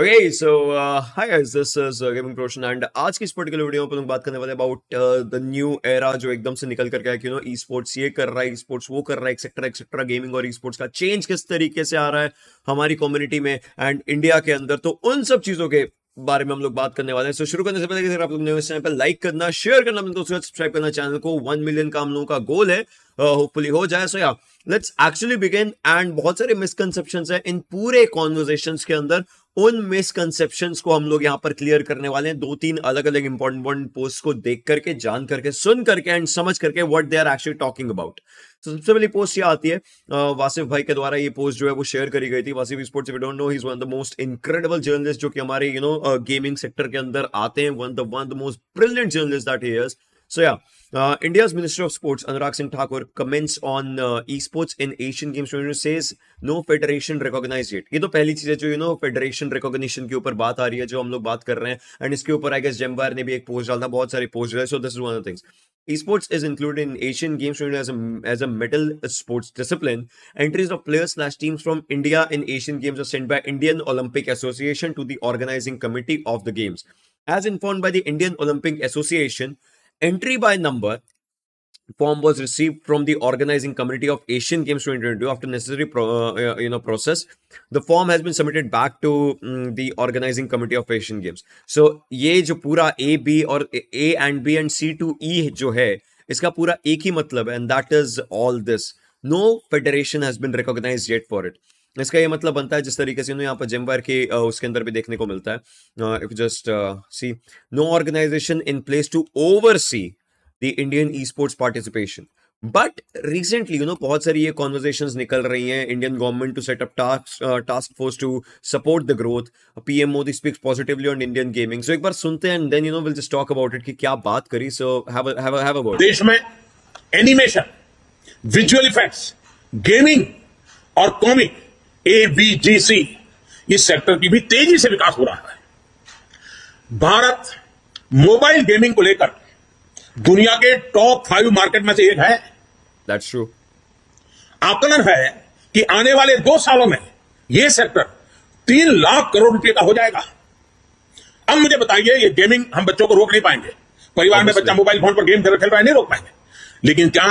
Okay so hi guys this is gaming प्रोशन and आज की इस पर्टिकुलर वीडियो में हम बात करने वाले अबाउट द न्यू एरा जो एकदम से निकल कर गया कि नो ई स्पोर्ट्स ये कर रहा है ई स्पोर्ट्स वो कर रहा है एक्सेट्रा एक्सेट्रा गेमिंग और ई स्पोर्ट्स का चेंज किस तरीके से आ रहा है हमारी कम्युनिटी में एंड इंडिया के अंदर तो उन सब चीजों के बारे में हम लोग बात करने वाले हैं सो so, शुरू करने से पहले अगर आप लोग इस चैनल पर लाइक करना शेयर करना अपने दोस्तों सब्सक्राइब करना चैनल को वन मिलियन का हम लोगों का गोल है होपफुली uh, हो जाए सो या लेट्स एक्चुअली बिगिन एंड बहुत सारे मिसकनसेप्शन है इन पूरे कॉन्वर्जेशन के अंदर उन मिसकंसेप्शन को हम लोग यहां पर क्लियर करने वाले हैं दो तीन अलग अलग इंपॉर्टेंट इंपॉर्टेंट पोस्ट को देख करके जान करके सुन करके एंड समझ करके what they are actually talking about तो सबसे पहली पोस्ट ये आती है वासिफ भाई के द्वारा ये पोस्ट जो है वो शेयर करी गई थी Wasif sports don't know is one the most incredible journalist जो कि हमारे यू नो गेमिंग सेक्टर के अंदर आते हैं one the one the most brilliant journalist that he is So yeah, uh, India's Minister of Sports Anurag Singh Thakur comments on uh, esports in Asian Games He says no federation recognized it. ये तो पहली चीज है जो you know federation recognition के ऊपर बात आ रही है जो हम लोग बात कर रहे हैं and इसके ऊपर I guess जेम्बायर ने भी एक post डाला बहुत सारे post डाले so this is one of the things. Esports is included in Asian Games as a, as a medal sports discipline. Entries of players slash teams from India in Asian Games are sent by Indian Olympic Association to the organizing committee of the Games. As informed by the Indian Olympic Association, Entry by number form was received from the organizing committee of Asian Games 2022 after necessary pro, uh, you know process. The form has been submitted back to um, the organizing committee of Asian Games. So ये जो पूरा A B और A and B and C to E जो है इसका पूरा एक ही मतलब है and that is all this. No federation has been recognized yet for it. इसका ये मतलब बनता है जिस तरीके से यहाँ पर जिम्बार के उसके अंदर भी देखने को मिलता है if just see no organisation in place to oversee the Indian esports participation but recently you know बहुत सारी ये कॉन्वर्जेशन निकल रही हैं Indian government to set up task force to support the growth P M Modi speaks positively on Indian gaming so एक बार सुनते हैं then you know will just talk about it कि क्या बात करी सो हैव देश में एनिमेशन विजुअल इफेक्ट्स गेमिंग और कॉमिक एबीजीसी इस सेक्टर की भी तेजी से विकास हो रहा है भारत मोबाइल गेमिंग को लेकर दुनिया के टॉप फाइव मार्केट में से एक है दैट्स ट्रू आकलन है कि आने वाले दो सालों में यह सेक्टर तीन लाख करोड़ रुपए का हो जाएगा अब मुझे बताइए ये गेमिंग हम बच्चों को रोक नहीं पाएंगे परिवार में बच्चा मोबाइल फोन पर गेम खेल रहा है नहीं रोक पाएंगे लेकिन क्या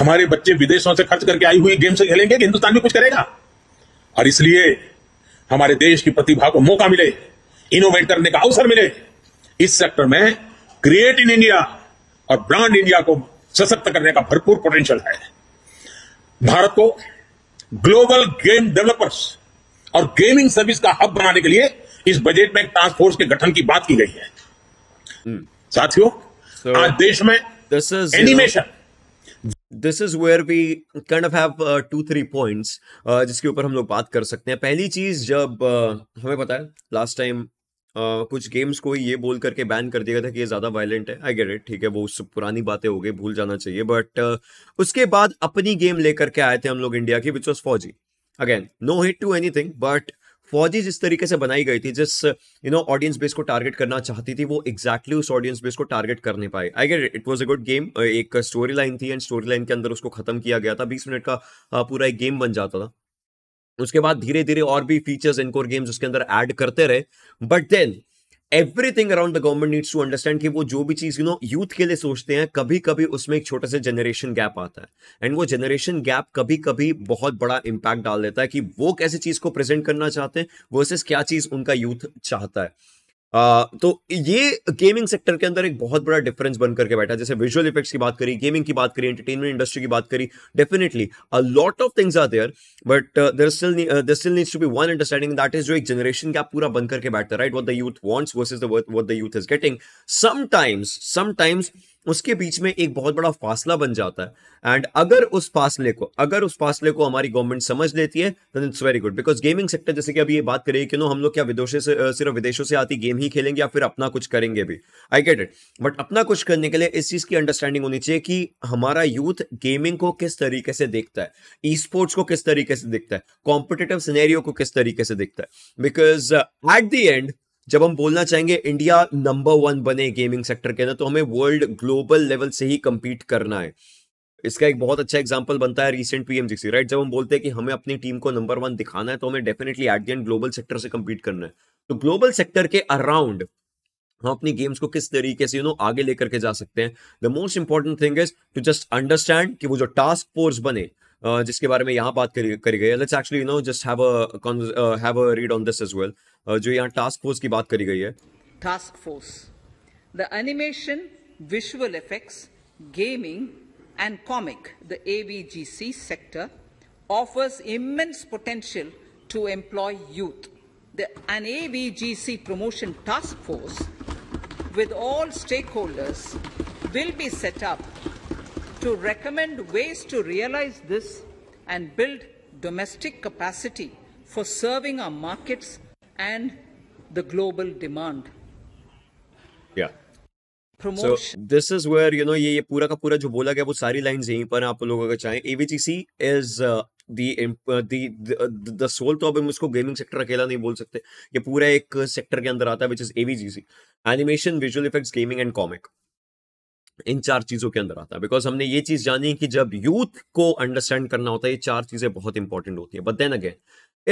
हमारे बच्चे विदेशों से खर्च करके आई हुई गेम से खेलेंगे कि हिंदुस्तान में कुछ करेगा और इसलिए हमारे देश की प्रतिभा को मौका मिले इनोवेट करने का अवसर मिले इस सेक्टर में क्रिएट इन इंडिया और ब्रांड इंडिया को सशक्त करने का भरपूर पोटेंशियल है भारत को ग्लोबल गेम डेवलपर्स और गेमिंग सर्विस का हब बनाने के लिए इस बजट में एक टास्क फोर्स के गठन की बात की गई है hmm. साथियों so, आज देश में animation this is where we kind of have two three points जिसके ऊपर हम लोग बात कर सकते हैं पहली चीज जब uh, हमें पता है लास्ट टाइम Uh, कुछ गेम्स को ये बोल करके बैन कर दिया था कि ये ज़्यादा वायलेंट है आई गेट इट ठीक है वो उस पुरानी बातें हो गई भूल जाना चाहिए बट uh, उसके बाद अपनी गेम लेकर के आए थे हम लोग इंडिया की which was Fauji again no hit to anything but Fauji जिस तरीके से बनाई गई थी जिस यू नो ऑडियंस बेस को टारगेट करना चाहती थी वो एग्जैक्टली exactly उस ऑडियंस बेस को टारगेट कर नहीं पाए I get it was a good game एक स्टोरी लाइन थी एंड स्टोरी लाइन के अंदर उसको खत्म किया गया था बीस मिनट का पूरा एक गेम बन जाता था उसके बाद धीरे धीरे और भी फीचर्स इनकोर गेम्स उसके अंदर ऐड करते रहे but then everything around the government needs to understand कि वो जो भी चीज यू नो यूथ के लिए सोचते हैं कभी कभी उसमें एक छोटा सा जनरेशन गैप आता है एंड वो जनरेशन गैप कभी कभी बहुत बड़ा इंपैक्ट डाल देता है कि वो कैसे चीज को प्रेजेंट करना चाहते हैं वर्सेस क्या चीज उनका यूथ चाहता है तो ये गेमिंग सेक्टर के अंदर एक बहुत बड़ा डिफरेंस बन करके बैठा जैसे विजुअल इफेक्ट्स की बात करी गेमिंग की बात करी एंटरटेनमेंट इंडस्ट्री की बात करी definitely a lot of things are there but there still there still needs to be one understanding that is जो एक जनरेशन का पूरा बन करके बैठता right what the youth verse is the what the youth is getting sometimes sometimes उसके बीच में एक बहुत बड़ा फासला बन जाता है एंड अगर उस फासले को अगर उस फासले को हमारी गवर्नमेंट समझ लेती है then it's very good because gaming sector जैसे कि अभी ये बात करिए कि नो हम लोग क्या विदेशों से सिर्फ विदेशों से आती गेम ही खेलेंगे या फिर अपना कुछ करेंगे भी आई गेट इट बट अपना कुछ करने के लिए इस चीज़ की अंडरस्टैंडिंग होनी चाहिए कि हमारा यूथ गेमिंग को किस तरीके से देखता है ई स्पोर्ट्स को किस तरीके से देखता है कॉम्पिटेटिव सीनेरियो को किस तरीके से देखता है बिकॉज एट द एंड जब हम बोलना चाहेंगे इंडिया नंबर वन बने गेमिंग सेक्टर के अंदर तो हमें वर्ल्ड ग्लोबल लेवल से ही कम्पीट करना है इसका एक बहुत अच्छा एग्जाम्पल बनता है रिसेंट पीएमजीसी राइट जब हम बोलते हैं कि हमें अपनी टीम को नंबर वन दिखाना है तो हमें definitely at the end global sector से कम्पीट करना है तो ग्लोबल सेक्टर के अराउंड हम अपनी गेम्स को किस तरीके से यू नो आगे लेकर के जा सकते हैं the most important thing is to just understand कि वो जो टास्क फोर्स बने जिसके बारे में यहाँ बात करी गई let's actually you know just have have a read on this as well जो यहाँ टास्क फोर्स की बात करी गई है task force the animation visual effects gaming and comic the AVGC sector offers immense potential to employ youth The, an AVGC promotion task force with all stakeholders will be set up to recommend ways to realize this and build domestic capacity for serving our markets and the global demand. Yeah. So, this is where, you know, ye, ye pura ka pura jo bola gaya, wo sari lines yehi par aap logo ka chahein. AVGC is uh, uh the, uh, the, the, the sole to abhi misko gaming sector akela nahi bol sakte. Ye pura ek sector ke andar aata, which is AVGC. Animation, Visual Effects, Gaming and Comic. इन चार चीजों के अंदर आता है because हमने ये चीज जानी कि जब यूथ को अंडरस्टैंड करना होता है ये चार चीजें बहुत इंपॉर्टेंट होती है बट देन अगेन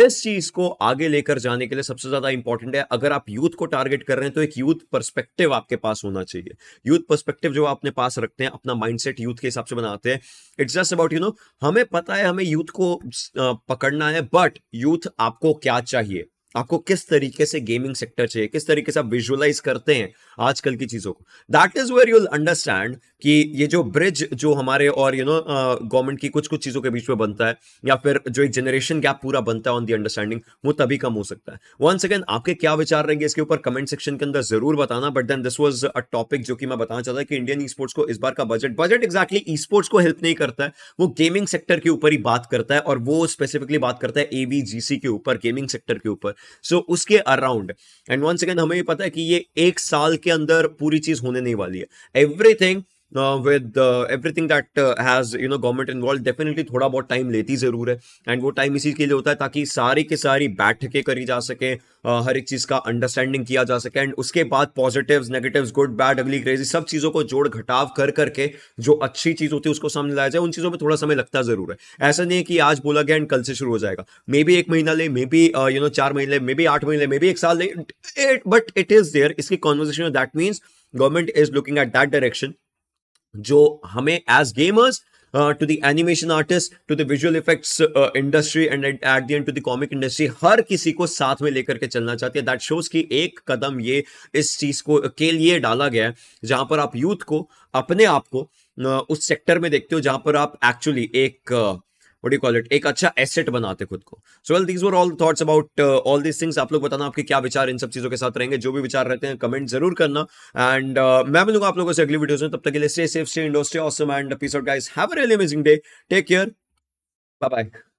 इस चीज को आगे लेकर जाने के लिए सबसे ज्यादा इंपॉर्टेंट है अगर आप यूथ को टारगेट कर रहे हैं तो एक यूथ पर्सपेक्टिव आपके पास होना चाहिए यूथ पर्सपेक्टिव जो आप अपने पास रखते हैं अपना माइंडसेट यूथ के हिसाब से बनाते हैं it's just about you know हमें पता है हमें यूथ को पकड़ना है बट यूथ आपको क्या चाहिए आपको किस तरीके से गेमिंग सेक्टर चाहिए किस तरीके से आप विजुअलाइज करते हैं आजकल की चीजों को that is where you'll understand कि ये जो ब्रिज जो हमारे और यू नो गवर्नमेंट की कुछ कुछ चीजों के बीच में बनता है या फिर जो एक जनरेशन गैप पूरा बनता है ऑन दी अंडरस्टैंडिंग वो तभी कम हो सकता है वन सेकेंड आपके क्या विचार रहेंगे इसके ऊपर कमेंट सेक्शन के अंदर जरूर बताना but then this was a topic जो कि मैं बताना चाहता हूँ कि इंडियन ई स्पोर्ट्स को इस बार का budget budget exactly esports को हेल्प नहीं करता है वो गेमिंग सेक्टर के ऊपर ही बात करता है और वो स्पेसिफिकली बात करता है एवीजीसी के ऊपर गेमिंग सेक्टर के ऊपर सो so, उसके अराउंड एंड वंस अगेन हमें पता है कि ये एक साल के अंदर पूरी चीज होने नहीं वाली है everything with everything that has you know government involve definitely थोड़ा बहुत टाइम लेती जरूर है एंड वो टाइम इसी के लिए होता है ताकि सारी के सारी बैठकें करी जा सके uh, हर एक चीज का अंडरस्टैंडिंग किया जा सके एंड उसके बाद positives negatives good bad ugly crazy सब चीजों को जोड़ घटाव कर करके जो अच्छी चीज होती है उसको सामने लाया जाए उन चीजों में थोड़ा समय लगता जरूर है ऐसा नहीं है कि आज बोला गया एंड कल से शुरू हो जाएगा मे बी एक महीना ले मे बी यू नो चार महीने मे बी आठ महीने मे बी एक साल ले बट इट इज देयर इसकी conversation that means government is looking at that direction जो हमें as gamers to the animation artist to the visual effects industry and at the end to the comic industry हर किसी को साथ में लेकर के चलना चाहती है दैट शोज की एक कदम ये इस चीज को के लिए डाला गया है जहां पर आप यूथ को अपने आप को uh, उस सेक्टर में देखते हो जहां पर आप एक्चुअली एक uh, what you call it एक अच्छा एसेट बनाते खुद को so well these were all thoughts about all these things आप लोग बताना आपके क्या विचार इन सब चीजों के साथ रहेंगे जो भी विचार रहते हैं कमेंट जरूर करना एंड uh, मैं मिलूंगा आप लोगों से अगली वीडियो में तब तक के लिए stay safe stay indoor stay awesome and peace out guys have a really amazing day take care bye bye